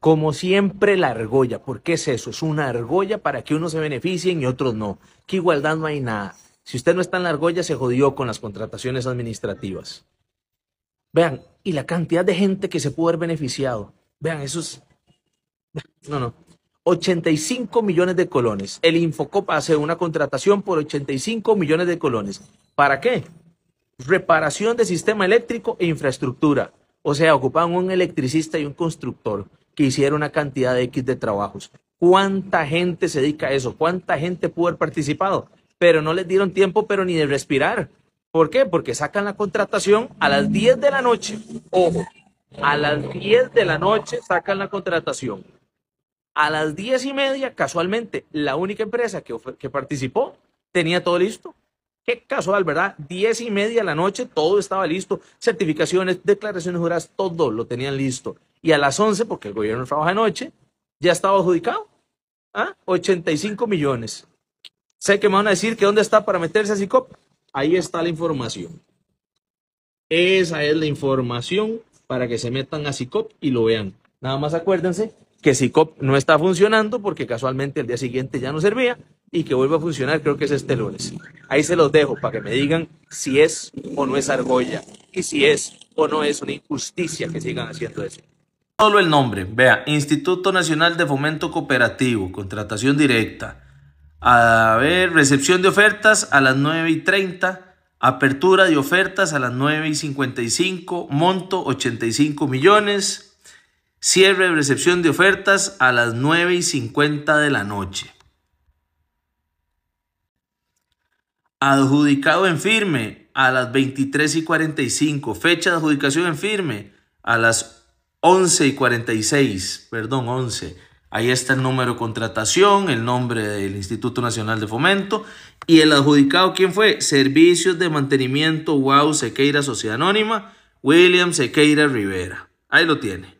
Como siempre, la argolla. ¿Por qué es eso? Es una argolla para que unos se beneficien y otros no. Qué igualdad no hay nada. Si usted no está en la argolla, se jodió con las contrataciones administrativas. Vean, y la cantidad de gente que se pudo haber beneficiado. Vean, eso No, no. 85 millones de colones. El Infocop hace una contratación por 85 millones de colones. ¿Para qué? Reparación de sistema eléctrico e infraestructura. O sea, ocupan un electricista y un constructor que hicieron una cantidad de X de trabajos. ¿Cuánta gente se dedica a eso? ¿Cuánta gente pudo haber participado? Pero no les dieron tiempo, pero ni de respirar. ¿Por qué? Porque sacan la contratación a las 10 de la noche. Ojo, a las 10 de la noche sacan la contratación a las diez y media, casualmente, la única empresa que, que participó tenía todo listo. Qué casual, ¿verdad? Diez y media de la noche, todo estaba listo. Certificaciones, declaraciones juradas, todo lo tenían listo. Y a las once, porque el gobierno trabaja de noche, ya estaba adjudicado. ¿Ah? 85 millones. Sé que me van a decir que dónde está para meterse a CICOP. Ahí está la información. Esa es la información para que se metan a CICOP y lo vean. Nada más acuérdense que cop no está funcionando porque casualmente el día siguiente ya no servía y que vuelva a funcionar, creo que es este lunes. Ahí se los dejo para que me digan si es o no es argolla y si es o no es una injusticia que sigan haciendo eso. Solo el nombre, vea, Instituto Nacional de Fomento Cooperativo, contratación directa. A ver, recepción de ofertas a las 9 y 30, apertura de ofertas a las 9 y 55, monto 85 millones. Cierre de recepción de ofertas a las 9 y 50 de la noche. Adjudicado en firme a las 23 y 45. Fecha de adjudicación en firme a las 11 y 46. Perdón, 11. Ahí está el número de contratación, el nombre del Instituto Nacional de Fomento y el adjudicado, ¿quién fue? Servicios de Mantenimiento, Wow, Sequeira Sociedad Anónima, William Sequeira Rivera. Ahí lo tiene.